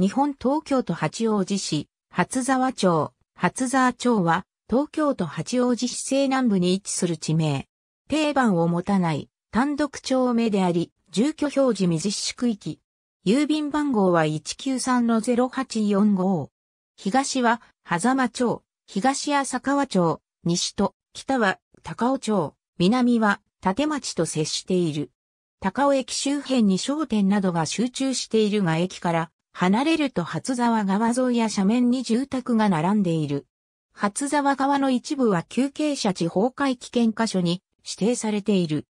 日本東京都八王子市、初沢町、初沢町は、東京都八王子市西南部に位置する地名。定番を持たない、単独町名であり、住居表示未実施区域。郵便番号は193-0845。東は、狭間町、東浅川町、西と、北は、高尾町、南は、立町と接している。高尾駅周辺に商店などが集中しているが駅から離れると初沢川沿いや斜面に住宅が並んでいる。初沢川の一部は休憩者地崩壊危険箇所に指定されている。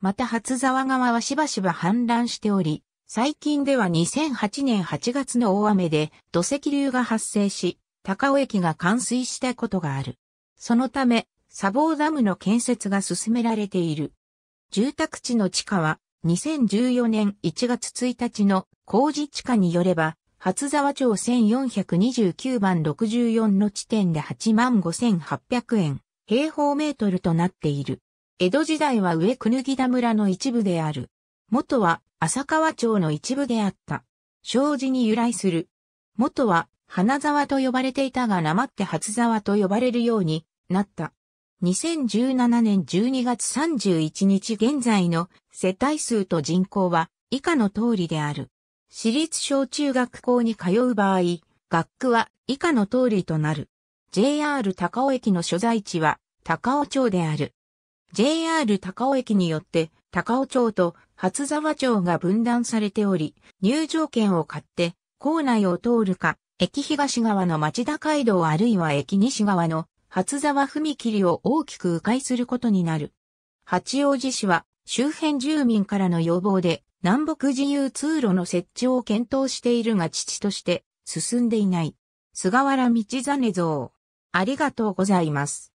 また初沢川はしばしば氾濫しており、最近では2008年8月の大雨で土石流が発生し、高尾駅が冠水したことがある。そのため、砂防ダムの建設が進められている。住宅地の地下は2014年1月1日の工事地下によれば、初沢町1429番64の地点で85,800円、平方メートルとなっている。江戸時代は上国ぎ田村の一部である。元は浅川町の一部であった。障子に由来する。元は花沢と呼ばれていたがなまって初沢と呼ばれるようになった。2017年12月31日現在の世帯数と人口は以下の通りである。私立小中学校に通う場合、学区は以下の通りとなる。JR 高尾駅の所在地は高尾町である。JR 高尾駅によって高尾町と初沢町が分断されており、入場券を買って校内を通るか、駅東側の町田街道あるいは駅西側の初沢踏切を大きく迂回することになる。八王子市は周辺住民からの要望で南北自由通路の設置を検討しているが父として進んでいない。菅原道真像。ありがとうございます。